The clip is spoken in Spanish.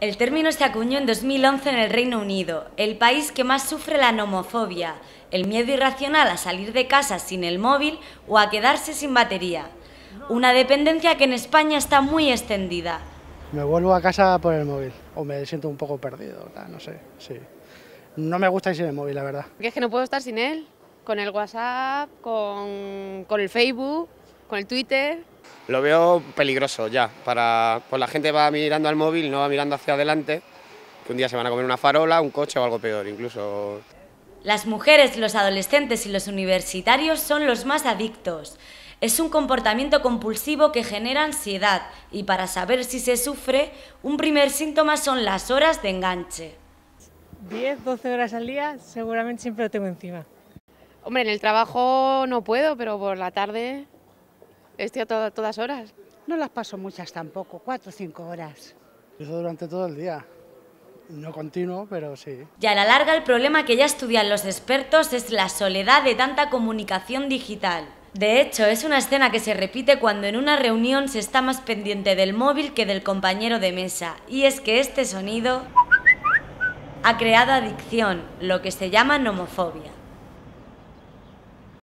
El término se acuñó en 2011 en el Reino Unido, el país que más sufre la nomofobia, el miedo irracional a salir de casa sin el móvil o a quedarse sin batería. Una dependencia que en España está muy extendida. Me vuelvo a casa por el móvil o me siento un poco perdido, no sé, sí. No me gusta ir sin el móvil, la verdad. es que no puedo estar sin él, con el WhatsApp, con, con el Facebook, con el Twitter. Lo veo peligroso ya, para, pues la gente va mirando al móvil, no va mirando hacia adelante, que un día se van a comer una farola, un coche o algo peor incluso. Las mujeres, los adolescentes y los universitarios son los más adictos. Es un comportamiento compulsivo que genera ansiedad y para saber si se sufre, un primer síntoma son las horas de enganche. 10, 12 horas al día seguramente siempre lo tengo encima. Hombre, en el trabajo no puedo, pero por la tarde Estoy a todas horas. No las paso muchas tampoco, cuatro o cinco horas. Eso durante todo el día. No continuo, pero sí. Y a la larga el problema que ya estudian los expertos es la soledad de tanta comunicación digital. De hecho, es una escena que se repite cuando en una reunión se está más pendiente del móvil que del compañero de mesa, y es que este sonido ha creado adicción, lo que se llama nomofobia.